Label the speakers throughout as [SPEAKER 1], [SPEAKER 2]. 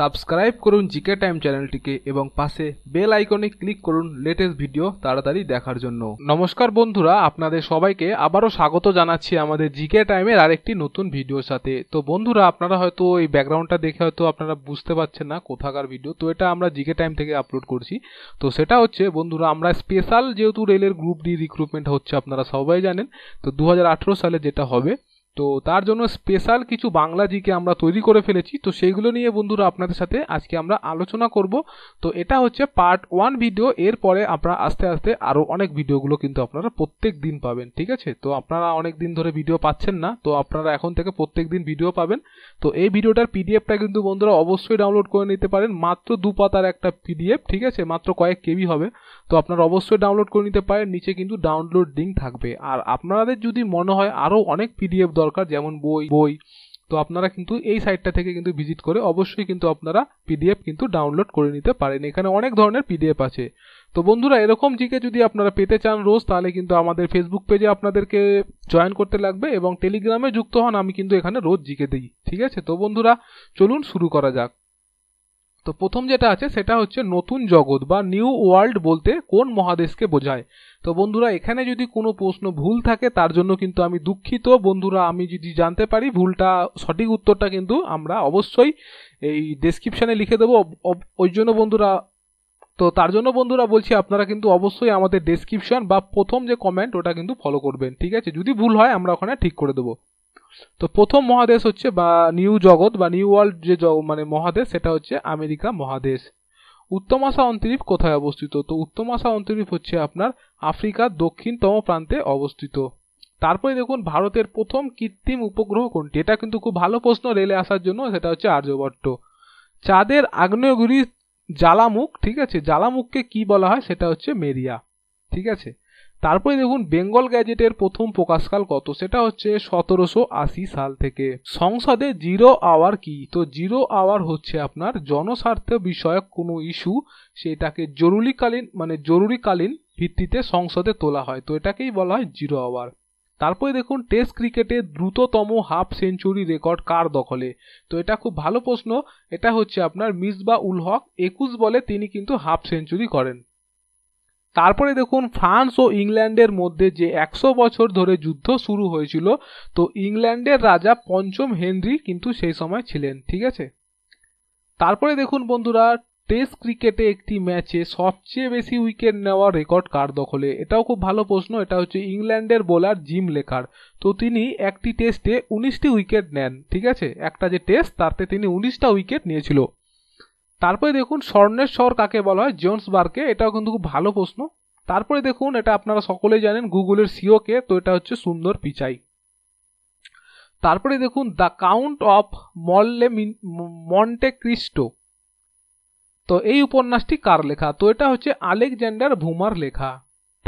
[SPEAKER 1] subscribe করুন GK time চ্যানেলটিকে এবং পাশে বেল আইকনে ক্লিক করুন লেটেস্ট ভিডিও তাড়াতাড়ি দেখার জন্য নমস্কার বন্ধুরা আপনাদের সবাইকে আবারও স্বাগত জানাচ্ছি আমাদের জিকে টাইমের আরেকটি নতুন ভিডিওর সাথে তো বন্ধুরা আপনারা হয়তো এই ব্যাকগ্রাউন্ডটা দেখে হয়তো আপনারা বুঝতে পারছেন না কোথাকার ভিডিও তো এটা আমরা জিকে টাইম থেকে আপলোড করছি তো সেটা হচ্ছে বন্ধুরা আমরা স্পেশাল যেহেতু রেলের গ্রুপ ডি রিক্রুটমেন্ট হচ্ছে আপনারা সবাই জানেন তো দু সালে যেটা হবে তো তার জন্য স্পেশাল কিছু বাংলা জিকে আমরা তৈরি করে ফেলেছি তো সেইগুলো নিয়ে বন্ধুরা আপনাদের সাথে আজকে আমরা আলোচনা করব তো এটা হচ্ছে পার্ট ওয়ান ভিডিও এরপরে আপনারা আস্তে আস্তে আরও অনেক ভিডিওগুলো কিন্তু আপনারা প্রত্যেক দিন পাবেন ঠিক আছে তো আপনারা অনেক দিন ধরে ভিডিও পাচ্ছেন না তো আপনারা এখন থেকে প্রত্যেক দিন ভিডিও পাবেন তো এই ভিডিওটার পিডিএফটা কিন্তু বন্ধুরা অবশ্যই ডাউনলোড করে নিতে পারেন মাত্র দু পাতার একটা পিডিএফ ঠিক আছে মাত্র কয়েক কেবি হবে তো আপনারা অবশ্যই ডাউনলোড করে নিতে পারেন নিচে কিন্তু ডাউনলোড লিঙ্ক থাকবে আর আপনাদের যদি মনে হয় আরও অনেক পিডিএফ দরকার যেমন বই বই তো আপনারা কিন্তু এই সাইটটা থেকে কিন্তু ভিজিট করে অবশ্যই কিন্তু আপনারা পিডিএফ কিন্তু ডাউনলোড করে নিতে পারেন এখানে অনেক ধরনের পিডিএফ আছে তো বন্ধুরা এরকম জিকে যদি আপনারা পেতে চান রোজ তাহলে কিন্তু আমাদের ফেসবুক পেজে আপনাদেরকে জয়েন করতে লাগবে এবং টেলিগ্রামে যুক্ত হন আমি কিন্তু এখানে রোজ জিকে দিই ঠিক আছে তো বন্ধুরা চলুন শুরু করা যাক তো প্রথম যেটা আছে সেটা হচ্ছে নতুন জগৎ বা নিউ ওয়ার্ল্ড বলতে কোন মহাদেশকে বোঝায় তো বন্ধুরা এখানে যদি কোনো প্রশ্ন ভুল থাকে তার জন্য কিন্তু আমি দুঃখিত বন্ধুরা আমি যদি জানতে পারি ভুলটা সঠিক উত্তরটা কিন্তু আমরা অবশ্যই এই ডেসক্রিপশানে লিখে দেবো ওই জন্য বন্ধুরা তো তার জন্য বন্ধুরা বলছি আপনারা কিন্তু অবশ্যই আমাদের ডেসক্রিপশন বা প্রথম যে কমেন্ট ওটা কিন্তু ফলো করবেন ঠিক আছে যদি ভুল হয় আমরা ওখানে ঠিক করে দেবো তো প্রথম মহাদেশ হচ্ছে বা নিউ জগৎ বা নিউ ওয়ার্ল্ড যে মানে মহাদেশ সেটা হচ্ছে আমেরিকা মহাদেশ উত্তমাশা অন্তরীপ কোথায় অবস্থিত তো উত্তমাশা অন্তরীপ হচ্ছে আপনার আফ্রিকার দক্ষিণতম প্রান্তে অবস্থিত তারপরে দেখুন ভারতের প্রথম কৃত্রিম উপগ্রহ কোনটি এটা কিন্তু খুব ভালো প্রশ্ন রেলে আসার জন্য সেটা হচ্ছে আর্যভট্ট চাঁদের আগ্নেয়গিরি জ্বালামুখ ঠিক আছে জ্বালামুখকে কি বলা হয় সেটা হচ্ছে মেরিয়া ঠিক আছে তারপরে দেখুন বেঙ্গল গ্যাজেটের প্রথম প্রকাশকাল কত সেটা হচ্ছে সতেরোশো আশি সাল থেকে সংসদে জিরো আওয়ার কি তো জিরো আওয়ার হচ্ছে আপনার জনস্বার্থ বিষয়ক কোনো ইস্যু সেটাকে জরুরিকালীন মানে জরুরিকালীন ভিত্তিতে সংসদে তোলা হয় তো এটাকেই বলা হয় জিরো আওয়ার তারপরে দেখুন টেস্ট ক্রিকেটে দ্রুততম হাফ সেঞ্চুরি রেকর্ড কার দখলে তো এটা খুব ভালো প্রশ্ন এটা হচ্ছে আপনার মিসবা উল হক একুশ বলে তিনি কিন্তু হাফ সেঞ্চুরি করেন তারপরে দেখুন ফ্রান্স ও ইংল্যান্ডের মধ্যে যে একশো বছর ধরে যুদ্ধ শুরু হয়েছিল তো ইংল্যান্ডের রাজা পঞ্চম হেনরি কিন্তু সেই সময় ছিলেন ঠিক আছে তারপরে দেখুন বন্ধুরা টেস্ট ক্রিকেটে একটি ম্যাচে সবচেয়ে বেশি উইকেট নেওয়া রেকর্ড কার দখলে এটাও খুব ভালো প্রশ্ন এটা হচ্ছে ইংল্যান্ডের বোলার জিম লেখার তো তিনি একটি টেস্টে উনিশটি উইকেট নেন ঠিক আছে একটা যে টেস্ট তাতে তিনি উনিশটা উইকেট নিয়েছিল তারপরে দেখুন স্বর্ণের স্বর কাকে বলা হয় বার্কে এটাও কিন্তু খুব ভালো প্রশ্ন তারপরে দেখুন এটা আপনারা সকলেই জানেন গুগলের সিওকে তো এটা হচ্ছে সুন্দর পিচাই তারপরে দেখুন দ্য কাউন্ট অফ মল্লে মন্টে ক্রিস্টো তো এই উপন্যাসটি কার লেখা তো এটা হচ্ছে আলেকজান্ডার ভুমার লেখা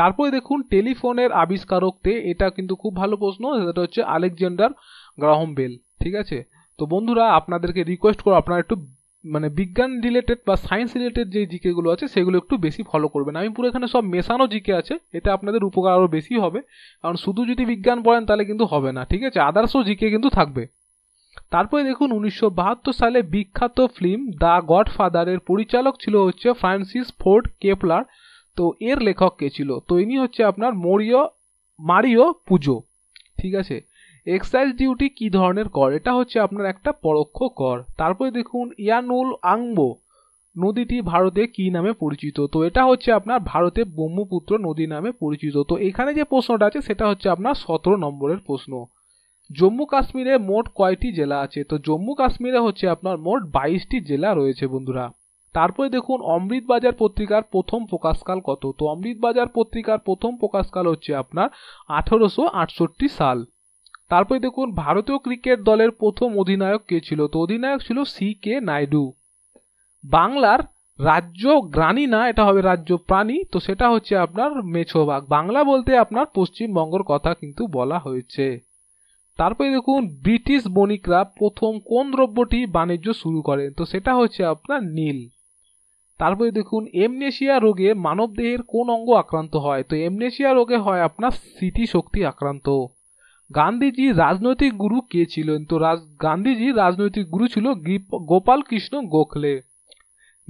[SPEAKER 1] তারপরে দেখুন টেলিফোনের আবিষ্কারকতে এটা কিন্তু খুব ভালো প্রশ্ন সেটা হচ্ছে আলেকজান্ডার গ্রাহম বেল ঠিক আছে তো বন্ধুরা আপনাদেরকে রিকোয়েস্ট করো আপনারা একটু মানে বিজ্ঞান রিলেটেড বা সায়েন্স রিলেটেড যে জিকেগুলো আছে সেগুলো একটু বেশি ফলো করবেন আমি পুরো এখানে সব মেশানো জিকে আছে এতে আপনাদের উপকার আরও বেশি হবে কারণ শুধু যদি বিজ্ঞান পড়েন তাহলে কিন্তু হবে না ঠিক আছে আদার্সও জিকে কিন্তু থাকবে তারপরে দেখুন উনিশশো সালে বিখ্যাত ফিল্ম দ্য গডফাদারের পরিচালক ছিল হচ্ছে ফ্রান্সিস ফোর্ড কেপলার তো এর লেখক কে ছিল তো ইনি হচ্ছে আপনার মরিয় মারিও পুজো ঠিক আছে এক্সাইজ ডিউটি কি ধরনের কর এটা হচ্ছে আপনার একটা পরোক্ষ কর তারপরে দেখুন ইয়ানুল আংবো নদীটি ভারতে কি নামে পরিচিত তো এটা হচ্ছে আপনার ভারতে ব্রহ্মপুত্র নদী নামে পরিচিত তো এখানে যে প্রশ্নটা আছে সেটা হচ্ছে আপনার সতেরো নম্বরের প্রশ্ন জম্মু কাশ্মীরে মোট কয়টি জেলা আছে তো জম্মু কাশ্মীরে হচ্ছে আপনার মোট বাইশটি জেলা রয়েছে বন্ধুরা তারপরে দেখুন অমৃত বাজার পত্রিকার প্রথম প্রকাশকাল কত তো অমৃত বাজার পত্রিকার প্রথম প্রকাশকাল হচ্ছে আপনার আঠেরোশো আটষট্টি সাল তারপরে দেখুন ভারতীয় ক্রিকেট দলের প্রথম অধিনায়ক কে ছিল তো অধিনায়ক ছিল সি কে নাইডু বাংলার রাজ্য গ্রানি না এটা হবে রাজ্য প্রাণী তো সেটা হচ্ছে আপনার মেছোবাগ বাংলা বলতে আপনার পশ্চিমবঙ্গর কথা কিন্তু বলা হয়েছে তারপরে দেখুন ব্রিটিশ বণিকরা প্রথম কোন দ্রব্যটি বাণিজ্য শুরু করে তো সেটা হচ্ছে আপনার নীল তারপরে দেখুন এমনেশিয়া রোগে মানবদেহের কোন অঙ্গ আক্রান্ত হয় তো এমনেশিয়া রোগে হয় আপনার স্মৃতিশক্তি আক্রান্ত গান্ধীজি রাজনৈতিক গুরু কে ছিলেন তো গান্ধীজি রাজনৈতিক গুরু ছিল গোপাল কৃষ্ণ গোখলে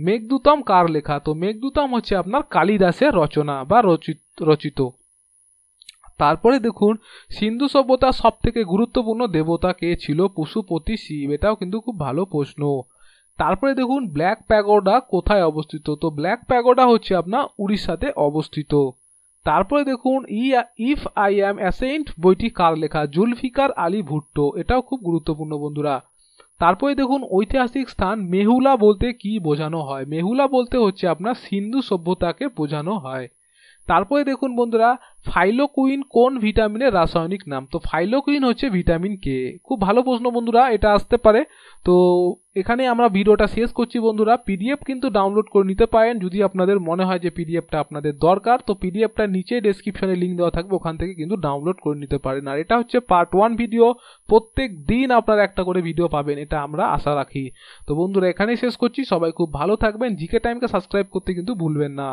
[SPEAKER 1] মেঘদূতম কার লেখা তো মেঘদূতম হচ্ছে আপনার কালিদাসের রচনা বা রচিত তারপরে দেখুন সিন্ধু সভ্যতার সব থেকে গুরুত্বপূর্ণ দেবতা কে ছিল পশুপতি শিব এটাও কিন্তু খুব ভালো প্রশ্ন তারপরে দেখুন ব্ল্যাক প্যাগোডা কোথায় অবস্থিত তো ব্ল্যাক প্যাগোডা হচ্ছে আপনার উড়িষ্যাতে অবস্থিত তারপরে দেখুন ই ইফ আই অ্যাম অ্যাসেন্ট বইটি কার লেখা জুলফিকার আলী ভুট্টো এটাও খুব গুরুত্বপূর্ণ বন্ধুরা তারপরে দেখুন ঐতিহাসিক স্থান মেহুলা বলতে কি বোঝানো হয় মেহুলা বলতে হচ্ছে আপনার সিন্ধু সভ্যতাকে বোঝানো হয় তারপরে দেখুন বন্ধুরা ফাইলোকুইন কোন ভিটামিনের রাসায়নিক নাম তো ফাইলোকুইন হচ্ছে ভিটামিন কে খুব ভালো প্রশ্ন বন্ধুরা এটা আসতে পারে তো এখানে আমরা ভিডিওটা শেষ করছি বন্ধুরা পিডিএফ কিন্তু ডাউনলোড করে নিতে পারেন যদি আপনাদের মনে হয় যে পিডিএফটা আপনাদের দরকার তো পিডিএফটা নিচে ডেসক্রিপশনে লিঙ্ক দেওয়া থাকবে ওখান থেকে কিন্তু ডাউনলোড করে নিতে পারেন আর এটা হচ্ছে পার্ট ওয়ান ভিডিও প্রত্যেক দিন আপনারা একটা করে ভিডিও পাবেন এটা আমরা আশা রাখি তো বন্ধুরা এখানেই শেষ করছি সবাই খুব ভালো থাকবেন জিকে টাইমকে সাবস্ক্রাইব করতে কিন্তু ভুলবেন না